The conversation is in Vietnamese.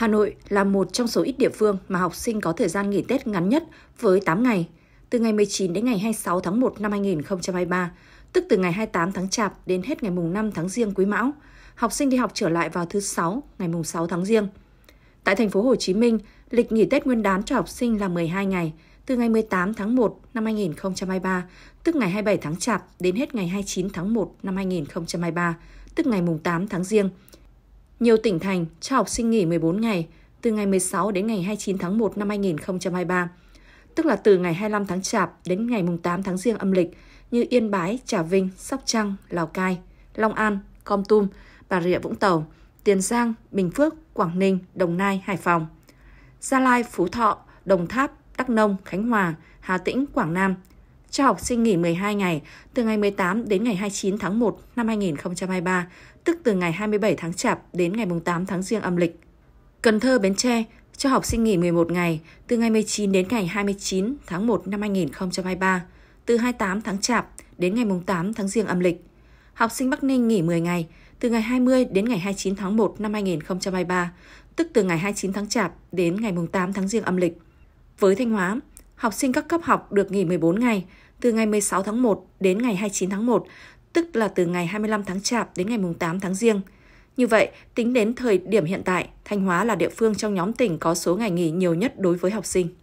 Hà Nội là một trong số ít địa phương mà học sinh có thời gian nghỉ Tết ngắn nhất với 8 ngày, từ ngày 19 đến ngày 26 tháng 1 năm 2023, tức từ ngày 28 tháng Chạp đến hết ngày mùng 5 tháng Giêng Quý Mão. Học sinh đi học trở lại vào thứ Sáu, ngày mùng 6 tháng Giêng. Tại thành phố Hồ Chí Minh, lịch nghỉ Tết Nguyên đán cho học sinh là 12 ngày, từ ngày 18 tháng 1 năm 2023, tức ngày 27 tháng Chạp đến hết ngày 29 tháng 1 năm 2023, tức ngày mùng 8 tháng Giêng. Nhiều tỉnh thành cho học sinh nghỉ 14 ngày từ ngày 16 đến ngày 29 tháng 1 năm 2023, tức là từ ngày 25 tháng Chạp đến ngày 8 tháng Giêng âm lịch như Yên Bái, Trà Vinh, Sóc Trăng, Lào Cai, Long An, Com Tum, Bà Rịa Vũng Tàu, Tiền Giang, Bình Phước, Quảng Ninh, Đồng Nai, Hải Phòng, Gia Lai, Phú Thọ, Đồng Tháp, Đắk Nông, Khánh Hòa, Hà Tĩnh, Quảng Nam, cho học sinh nghỉ 12 ngày từ ngày 18 đến ngày 29 tháng 1 năm 2023, tức từ ngày 27 tháng Chạp đến ngày 8 tháng Giêng âm lịch. Cần Thơ, Bến Tre cho học sinh nghỉ 11 ngày từ ngày 19 đến ngày 29 tháng 1 năm 2023, từ 28 tháng Chạp đến ngày 8 tháng Giêng âm lịch. Học sinh Bắc Ninh nghỉ 10 ngày từ ngày 20 đến ngày 29 tháng 1 năm 2023, tức từ ngày 29 tháng Chạp đến ngày 8 tháng Giêng âm lịch. Với Thanh Hóa, học sinh các cấp học được nghỉ 14 ngày, từ ngày 16 tháng 1 đến ngày 29 tháng 1, tức là từ ngày 25 tháng Chạp đến ngày 8 tháng Giêng. Như vậy, tính đến thời điểm hiện tại, Thanh Hóa là địa phương trong nhóm tỉnh có số ngày nghỉ nhiều nhất đối với học sinh.